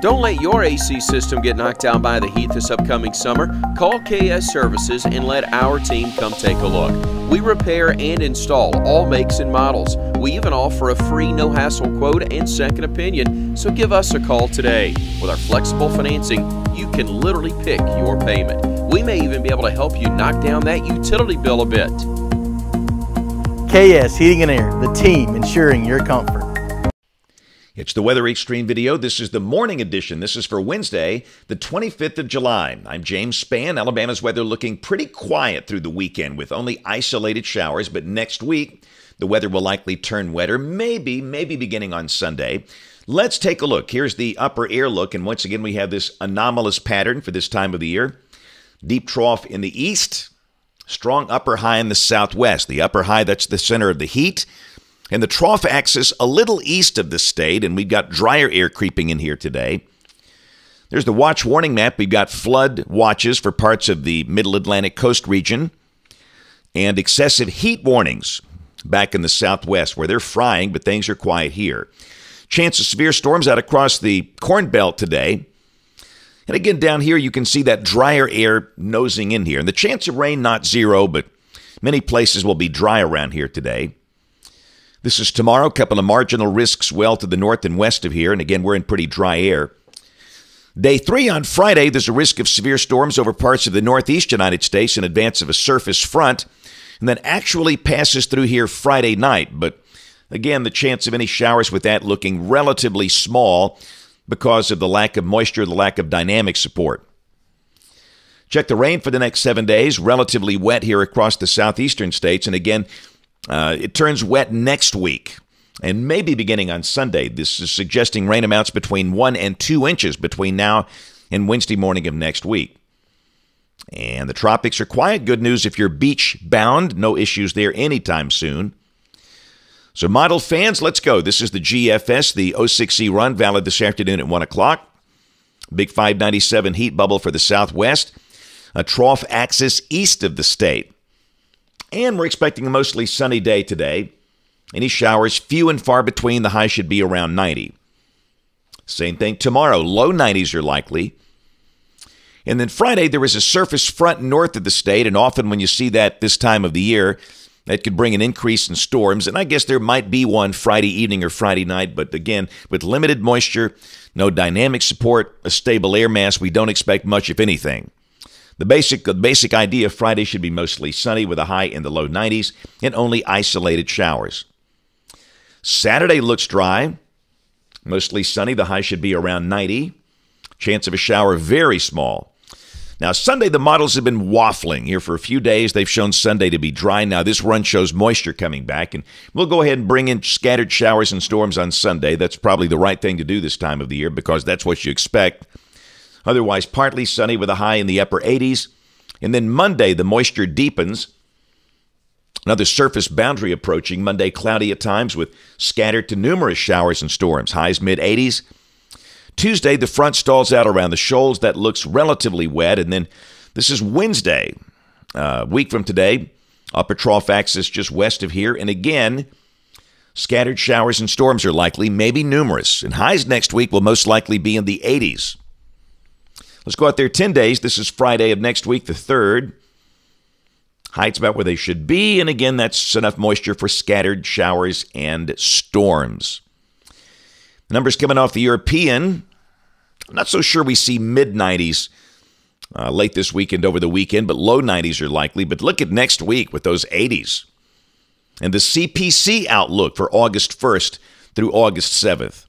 Don't let your AC system get knocked down by the heat this upcoming summer. Call KS Services and let our team come take a look. We repair and install all makes and models. We even offer a free no hassle quote and second opinion, so give us a call today. With our flexible financing, you can literally pick your payment. We may even be able to help you knock down that utility bill a bit. KS Heating and Air, the team ensuring your comfort. It's the Weather Extreme video. This is the morning edition. This is for Wednesday, the 25th of July. I'm James Spann. Alabama's weather looking pretty quiet through the weekend with only isolated showers, but next week, the weather will likely turn wetter, maybe, maybe beginning on Sunday. Let's take a look. Here's the upper air look, and once again, we have this anomalous pattern for this time of the year. Deep trough in the east, strong upper high in the southwest. The upper high, that's the center of the heat and the trough axis a little east of the state, and we've got drier air creeping in here today. There's the watch warning map. We've got flood watches for parts of the middle Atlantic coast region and excessive heat warnings back in the southwest where they're frying, but things are quiet here. Chance of severe storms out across the Corn Belt today. And again, down here, you can see that drier air nosing in here. And the chance of rain, not zero, but many places will be dry around here today. This is tomorrow. A Couple of marginal risks well to the north and west of here. And again, we're in pretty dry air. Day three on Friday, there's a risk of severe storms over parts of the northeast United States in advance of a surface front, and then actually passes through here Friday night. But again, the chance of any showers with that looking relatively small because of the lack of moisture, the lack of dynamic support. Check the rain for the next seven days. Relatively wet here across the southeastern states. And again, uh, it turns wet next week and maybe beginning on Sunday. This is suggesting rain amounts between one and two inches between now and Wednesday morning of next week. And the tropics are quiet. Good news if you're beach bound, no issues there anytime soon. So, model fans, let's go. This is the GFS, the 06C run, valid this afternoon at 1 o'clock. Big 597 heat bubble for the southwest, a trough axis east of the state. And we're expecting a mostly sunny day today. Any showers, few and far between. The high should be around 90. Same thing tomorrow. Low 90s are likely. And then Friday, there is a surface front north of the state. And often when you see that this time of the year, that could bring an increase in storms. And I guess there might be one Friday evening or Friday night. But again, with limited moisture, no dynamic support, a stable air mass, we don't expect much, if anything. The basic, the basic idea of Friday should be mostly sunny with a high in the low 90s and only isolated showers. Saturday looks dry, mostly sunny. The high should be around 90. Chance of a shower very small. Now, Sunday, the models have been waffling here for a few days. They've shown Sunday to be dry. Now, this run shows moisture coming back, and we'll go ahead and bring in scattered showers and storms on Sunday. That's probably the right thing to do this time of the year because that's what you expect. Otherwise, partly sunny with a high in the upper 80s. And then Monday, the moisture deepens. Another surface boundary approaching. Monday, cloudy at times with scattered to numerous showers and storms. Highs mid 80s. Tuesday, the front stalls out around the shoals. That looks relatively wet. And then this is Wednesday, uh, week from today, upper trough axis just west of here. And again, scattered showers and storms are likely, maybe numerous. And highs next week will most likely be in the 80s. Let's go out there 10 days. This is Friday of next week, the 3rd. Heights about where they should be. And again, that's enough moisture for scattered showers and storms. The numbers coming off the European. I'm not so sure we see mid 90s uh, late this weekend over the weekend, but low 90s are likely. But look at next week with those 80s. And the CPC outlook for August 1st through August 7th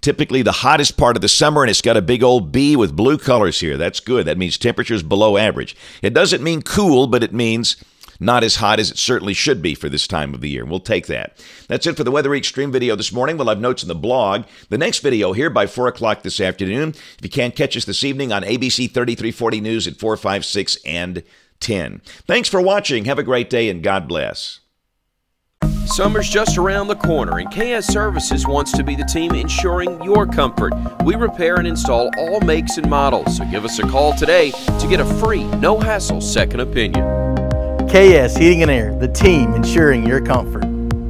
typically the hottest part of the summer, and it's got a big old B with blue colors here. That's good. That means temperatures below average. It doesn't mean cool, but it means not as hot as it certainly should be for this time of the year. We'll take that. That's it for the Weather Extreme video this morning. We'll have notes in the blog. The next video here by 4 o'clock this afternoon. If you can't catch us this evening on ABC 3340 News at 4, 5, 6, and 10. Thanks for watching. Have a great day and God bless. Summer's just around the corner, and KS Services wants to be the team ensuring your comfort. We repair and install all makes and models, so give us a call today to get a free, no hassle second opinion. KS Heating and Air, the team ensuring your comfort.